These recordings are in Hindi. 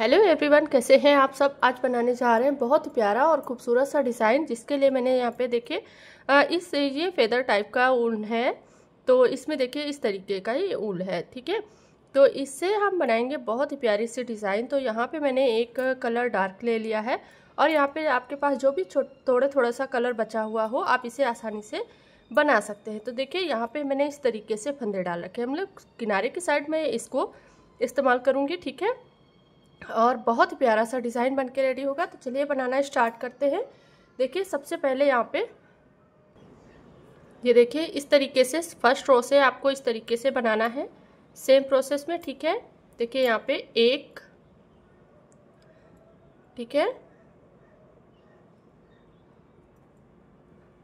हेलो एवरीवन कैसे हैं आप सब आज बनाने जा रहे हैं बहुत प्यारा और खूबसूरत सा डिज़ाइन जिसके लिए मैंने यहाँ पे देखे इस ये फेदर टाइप का ऊन है तो इसमें देखिए इस तरीके का ये ऊन है ठीक है तो इससे हम बनाएंगे बहुत ही प्यारी सी डिज़ाइन तो यहाँ पे मैंने एक कलर डार्क ले लिया है और यहाँ पर आपके पास जो भी थोड़ा थोड़ा सा कलर बचा हुआ हो आप इसे आसानी से बना सकते हैं तो देखिए यहाँ पर मैंने इस तरीके से फंदे डाल रखे हैं मतलब किनारे की साइड में इसको इस्तेमाल करूँगी ठीक है और बहुत प्यारा सा डिज़ाइन बन के रेडी होगा तो चलिए बनाना स्टार्ट करते हैं देखिए सबसे पहले यहाँ पे ये देखिए इस तरीके से फर्स्ट रो से आपको इस तरीके से बनाना है सेम प्रोसेस में ठीक है देखिए यहाँ पे एक ठीक है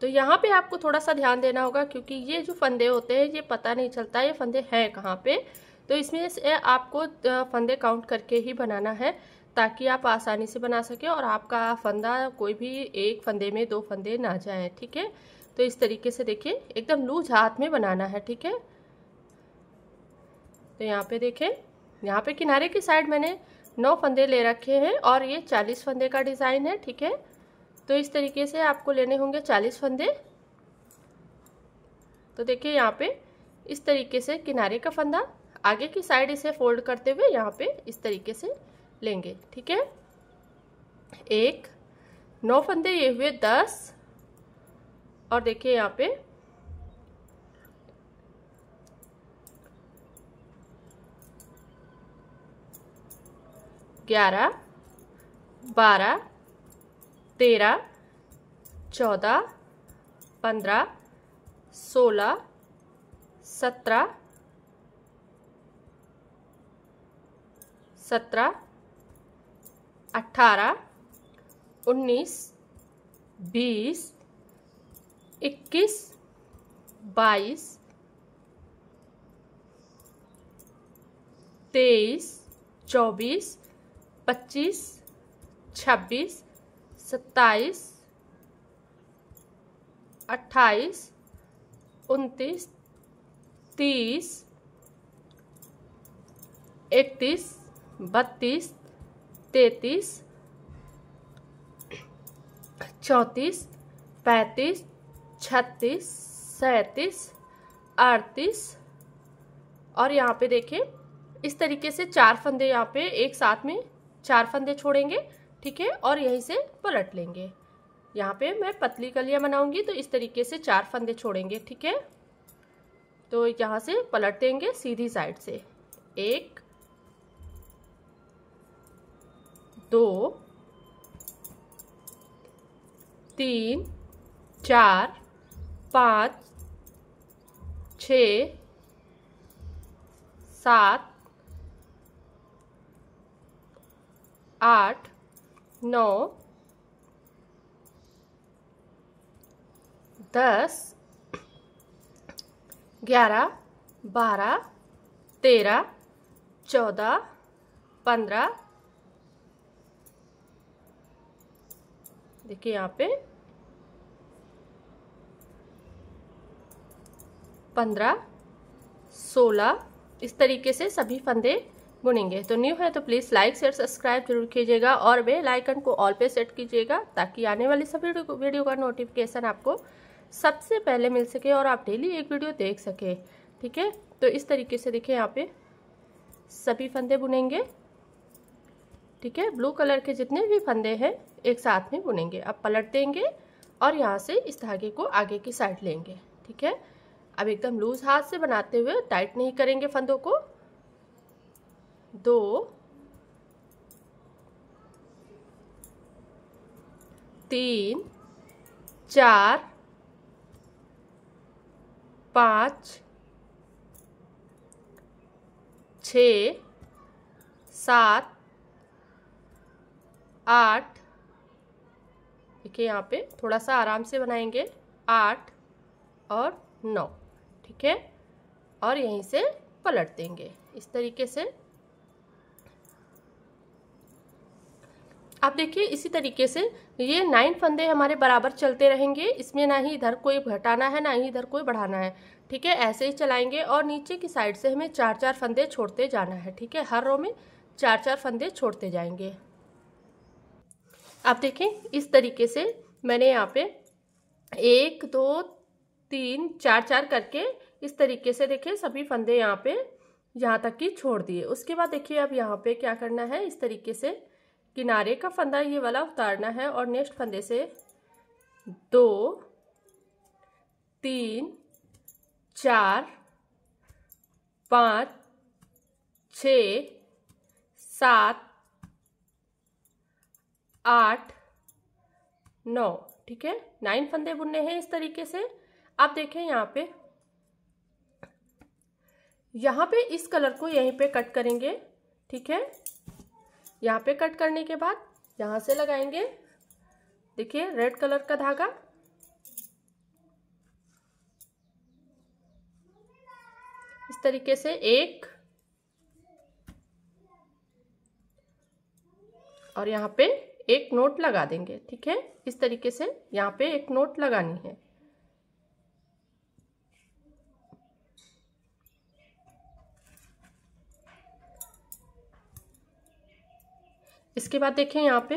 तो यहाँ पे आपको थोड़ा सा ध्यान देना होगा क्योंकि ये जो फंदे होते हैं ये पता नहीं चलता ये फंदे हैं कहाँ पे तो इसमें से आपको फंदे काउंट करके ही बनाना है ताकि आप आसानी से बना सकें और आपका फंदा कोई भी एक फंदे में दो फंदे ना जाएं ठीक है तो इस तरीके से देखिए एकदम लूज हाथ में बनाना है ठीक है तो यहाँ पे देखें यहाँ पे किनारे की साइड मैंने नौ फंदे ले रखे हैं और ये चालीस फंदे का डिज़ाइन है ठीक है तो इस तरीके से आपको लेने होंगे चालीस फंदे तो देखिए यहाँ पे इस तरीके से किनारे का फंदा आगे की साइड इसे फोल्ड करते हुए यहाँ पे इस तरीके से लेंगे ठीक है एक नौ फंदे ये हुए दस और देखिए यहाँ पे ग्यारह बारह तेरह चौदह पंद्रह सोलह सत्रह सत्रह अट्ठारह उन्नीस बीस इक्कीस बाईस तेईस चौबीस पच्चीस छब्बीस सत्ताईस अट्ठाईस उनतीस तीस इकतीस बत्तीस तैतीस चौंतीस पैंतीस छत्तीस सैंतीस अड़तीस और यहाँ पे देखें इस तरीके से चार फंदे यहाँ पे एक साथ में चार फंदे छोड़ेंगे ठीक है और यहीं से पलट लेंगे यहाँ पे मैं पतली कलियाँ बनाऊंगी तो इस तरीके से चार फंदे छोड़ेंगे ठीक है तो यहाँ से पलट देंगे सीधी साइड से एक दो तीन चार पाँच छ सात आठ नौ दस ग्यारह बारह तेरह चौदह पंद्रह देखिए यहाँ पे पंद्रह सोलह इस तरीके से सभी फंदे बुनेंगे तो न्यू है तो प्लीज़ लाइक शेयर सब्सक्राइब जरूर कीजिएगा और वे लाइकन को ऑल पे सेट कीजिएगा ताकि आने वाली सभी वीडियो का नोटिफिकेशन आपको सबसे पहले मिल सके और आप डेली एक वीडियो देख सके ठीक है तो इस तरीके से देखिए यहाँ पे सभी फंदे बुनेंगे ठीक है ब्लू कलर के जितने भी फंदे हैं एक साथ में बुनेंगे अब पलट देंगे और यहाँ से इस धागे को आगे की साइड लेंगे ठीक है अब एकदम लूज हाथ से बनाते हुए टाइट नहीं करेंगे फंदों को दो तीन चार पाँच छ सात आठ देखिए यहाँ पे थोड़ा सा आराम से बनाएंगे आठ और नौ ठीक है और यहीं से पलट देंगे इस तरीके से आप देखिए इसी तरीके से ये नाइन फंदे हमारे बराबर चलते रहेंगे इसमें ना ही इधर कोई घटाना है ना ही इधर कोई बढ़ाना है ठीक है ऐसे ही चलाएंगे और नीचे की साइड से हमें चार चार फंदे छोड़ते जाना है ठीक है हर रो में चार चार फंदे छोड़ते जाएंगे आप देखें इस तरीके से मैंने यहाँ पे एक दो तीन चार चार करके इस तरीके से देखें सभी फंदे यहाँ पे यहाँ तक कि छोड़ दिए उसके बाद देखिए अब यहाँ पे क्या करना है इस तरीके से किनारे का फंदा ये वाला उतारना है और नेक्स्ट फंदे से दो तीन चार पाँच छ सात आठ नौ ठीक है नाइन फंदे बुनने हैं इस तरीके से आप देखें यहाँ पे यहाँ पे इस कलर को यहीं पे कट करेंगे ठीक है यहाँ पे कट करने के बाद यहाँ से लगाएंगे देखिए रेड कलर का धागा इस तरीके से एक और यहाँ पे एक नोट लगा देंगे ठीक है इस तरीके से यहाँ पे एक नोट लगानी है इसके बाद देखें यहाँ पे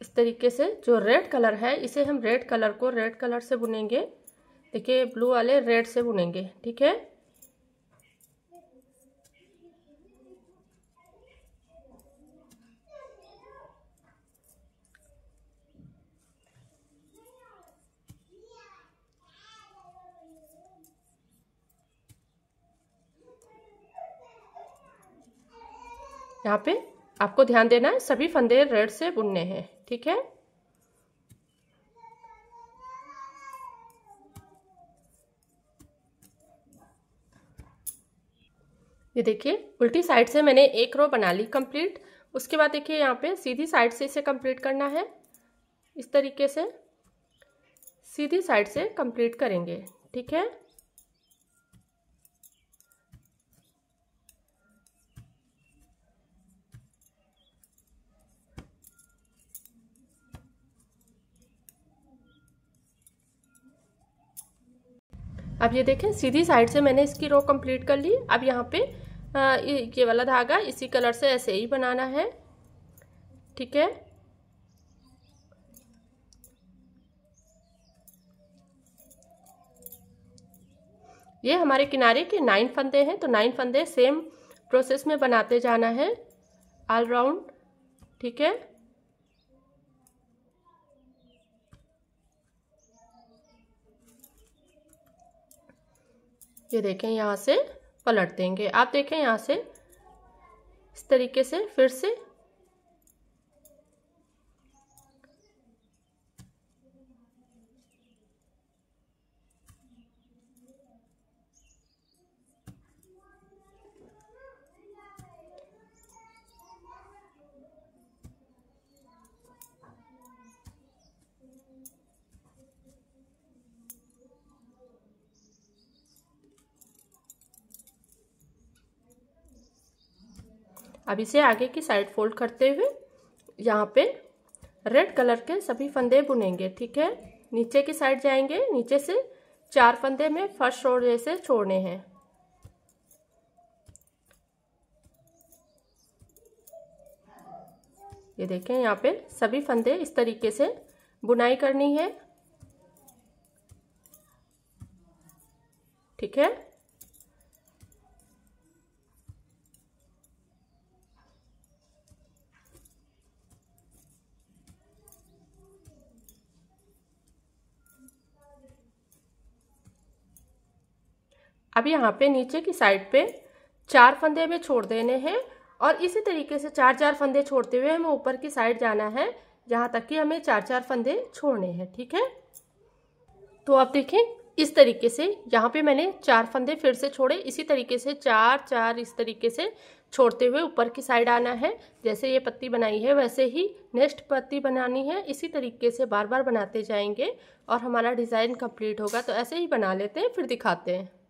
इस तरीके से जो रेड कलर है इसे हम रेड कलर को रेड कलर से बुनेंगे देखिए ब्लू वाले रेड से बुनेंगे ठीक है यहाँ पे आपको ध्यान देना है सभी फंदे रेड से बुनने हैं ठीक है ये देखिए उल्टी साइड से मैंने एक रो बना ली कंप्लीट उसके बाद देखिए यहाँ पे सीधी साइड से इसे कंप्लीट करना है इस तरीके से सीधी साइड से कंप्लीट करेंगे ठीक है अब ये देखें सीधी साइड से मैंने इसकी रो कंप्लीट कर ली अब यहाँ पे ये वाला धागा इसी कलर से ऐसे ही बनाना है ठीक है ये हमारे किनारे के नाइन फंदे हैं तो नाइन फंदे सेम प्रोसेस में बनाते जाना है ऑल राउंड ठीक है ये देखें यहाँ से पलट देंगे आप देखें यहाँ से इस तरीके से फिर से अब इसे आगे की साइड फोल्ड करते हुए यहाँ पे रेड कलर के सभी फंदे बुनेंगे ठीक है नीचे की साइड जाएंगे नीचे से चार फंदे में फर्स्ट रो जैसे छोड़ने हैं ये देखें यहाँ पे सभी फंदे इस तरीके से बुनाई करनी है ठीक है अब यहाँ पे नीचे की साइड पे चार फंदे हमें छोड़ देने हैं और इसी तरीके से चार चार फंदे छोड़ते हुए हमें ऊपर की साइड जाना है जहाँ तक कि हमें चार चार फंदे छोड़ने हैं ठीक है तो आप देखें इस तरीके से यहाँ पे मैंने चार फंदे फिर से छोड़े इसी तरीके से चार चार इस तरीके से छोड़ते हुए ऊपर की साइड आना है जैसे ये पत्ती बनाई है वैसे ही नेक्स्ट पत्ती बनानी है इसी तरीके से बार बार बनाते जाएंगे और हमारा डिज़ाइन कंप्लीट होगा तो ऐसे ही बना लेते हैं फिर दिखाते हैं